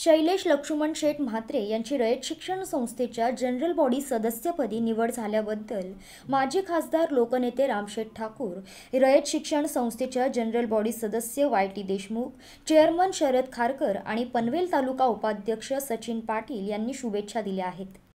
शैलेश लक्ष्मण शेठ म्हात्रे यांची रयत शिक्षण संस्थेच्या general body सदस्यपदी निवड झाल्याबद्दल माजी खासदार लोकनेते रामशेठ ठाकूर रयत शिक्षण संस्थेच्या जनरल बॉडी सदस्य Y T Deshmukh chairman Sharad Kharkar आणि पनवेल तालुका उपाध्यक्ष सचिन पाटील यांनी शुभेच्छा दिल्या आहेत